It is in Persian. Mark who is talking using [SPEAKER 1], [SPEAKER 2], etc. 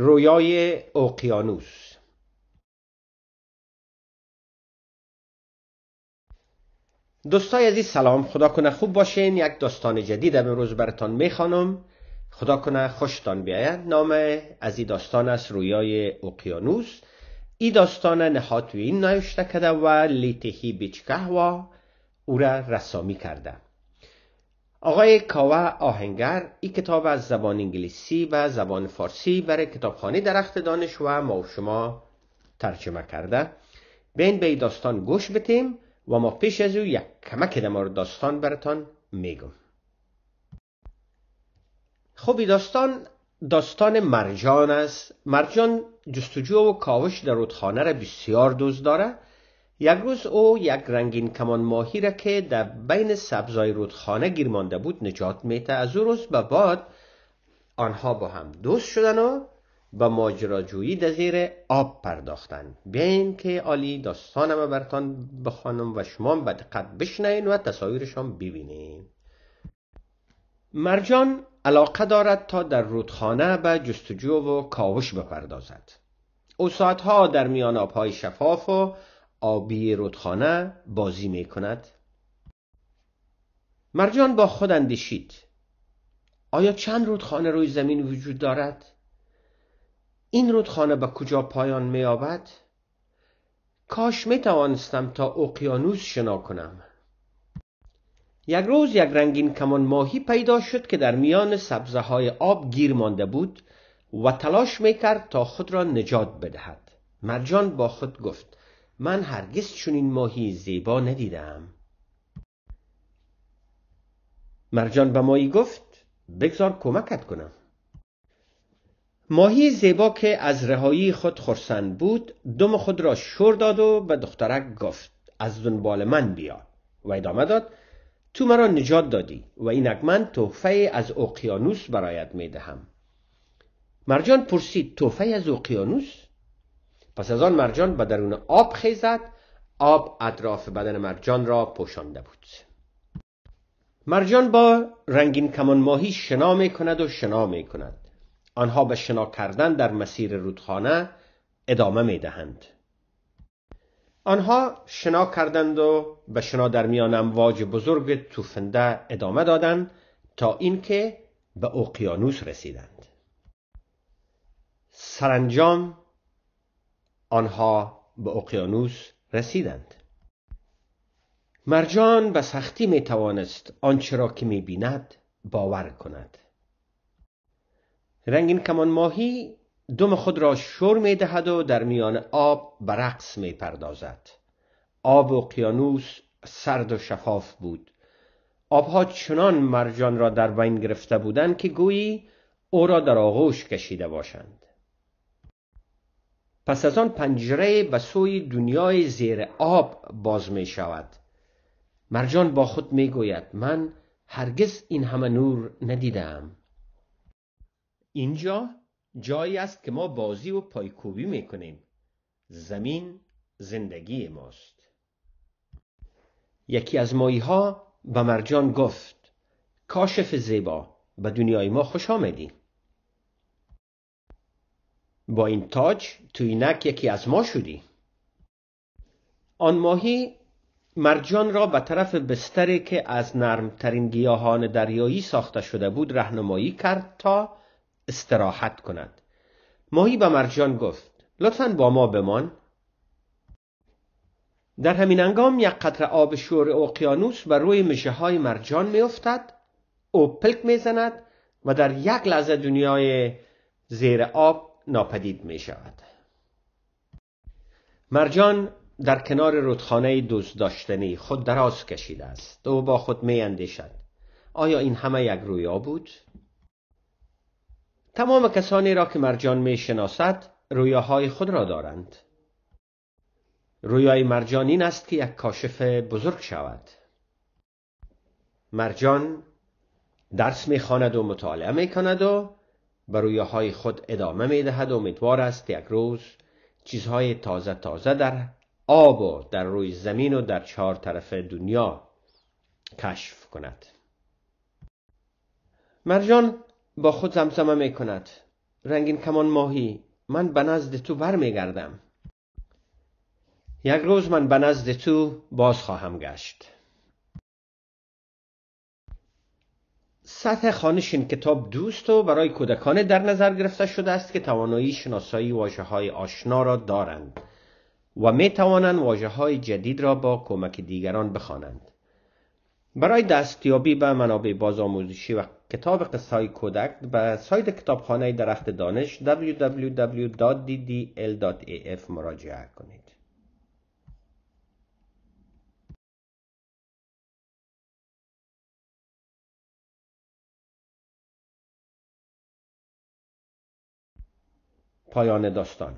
[SPEAKER 1] رویای اقیانوس دوستای عزیز سلام خدا کنه خوب باشین یک داستان جدیدم امروز براتان میخوانم خدا کنه خوشتان بیاید نام از این داستان است رویای اقیانوس این داستان نهاتوین نوشته این نایشته و لیتهی بیچ او را رسامی کرده آقای کاوه آهنگر این کتاب از زبان انگلیسی و زبان فارسی برای کتابخانه درخت دانش و ما و شما ترجمه کرده بین به داستان گوش بتیم و ما پیش از او یک کمک دمار داستان براتان میگم خوبی داستان داستان مرجان است مرجان جستجو و کاوش در رودخانه را بسیار دوست داره یک روز او یک رنگین کمان ماهی را که در بین سبزای رودخانه گیر مانده بود نجات میته از او روز به بعد آنها با هم دوست شدن و به ماجراجویی در زیر آب پرداختن بیاین که عالی داستانم برتان بخوانم و شما به دقت بشنین و تصاویرشان ببینین مرجان علاقه دارد تا در رودخانه به جستجو و کاوش بپردازد او ساعتها در میان آبهای شفاف و آبی رودخانه بازی می کند مرجان با خود اندیشید آیا چند رودخانه روی زمین وجود دارد؟ این رودخانه به کجا پایان می آبد؟ کاش می توانستم تا اقیانوس شنا کنم یک روز یک رنگین کمان ماهی پیدا شد که در میان سبزه های آب گیر مانده بود و تلاش می کرد تا خود را نجات بدهد مرجان با خود گفت من هرگز این ماهی زیبا ندیدم مرجان به ماهی گفت بگذار کمکت کنم ماهی زیبا که از رهایی خود خرسند بود دم خود را شور داد و به دخترک گفت از دنبال من بیا و ادامه داد تو مرا نجات دادی و اینک من تحفه از اقیانوس برایت می دهم مرجان پرسید تحفه از اقیانوس پس از آن مرجان به درون آب خیزد آب اطراف بدن مرجان را پوشانده بود مرجان با رنگین کمان ماهی شنا می کند و شنا می کند آنها به شنا کردن در مسیر رودخانه ادامه می دهند آنها شنا کردند و به شنا در میان امواج بزرگ توفنده ادامه دادند تا اینکه به اقیانوس رسیدند سرانجام آنها به اقیانوس رسیدند مرجان به سختی می توانست آنچه را که می بیند باور کند رنگین کمان ماهی دم خود را شور می دهد و در میان آب به رقص می پردازد آب اقیانوس سرد و شفاف بود آبها چنان مرجان را در بین گرفته بودند که گویی او را در آغوش کشیده باشند پس از آن پنجره به سوی دنیای زیر آب باز می شود مرجان با خود می گوید من هرگز این همه نور ندیدم اینجا جایی است که ما بازی و پایکوبی می کنیم زمین زندگی ماست یکی از مایی ها به مرجان گفت کاشف زیبا به دنیای ما خوش آمدی با این تاج تو اینک یکی از ما شدی آن ماهی مرجان را به طرف بستری که از نرمترین گیاهان دریایی ساخته شده بود رهنمایی کرد تا استراحت کند ماهی به مرجان گفت لطفا با ما بمان در همین انگام یک قطر آب شور اقیانوس بر روی مشه های مرجان افتد او پلک می زند و در یک لحظه دنیای زیر آب ناپدید می شود مرجان در کنار رودخانه دوست داشتنی خود دراز کشیده است و با خود می اندیشد آیا این همه یک رویا بود؟ تمام کسانی را که مرجان می شناسد رویاهای خود را دارند رویای مرجان این است که یک کاشف بزرگ شود مرجان درس میخواند و مطالعه می کند و بر رویه های خود ادامه می دهد و امیدوار است یک روز چیزهای تازه تازه در آب و در روی زمین و در چهار طرف دنیا کشف کند مرجان با خود زمزمه می کند رنگین کمان ماهی من به نزد تو بر می گردم. یک روز من به نزد تو باز خواهم گشت سطح خانش این کتاب دوست و برای کودکان در نظر گرفته شده است که توانایی شناسایی واجه های آشنا را دارند و می توانند واجه های جدید را با کمک دیگران بخوانند. برای دستیابی به منابع آموزشی و کتاب قصه های کودک به سایت کتابخانه درخت دانش www.ddl.af مراجعه کنید. پایان داستان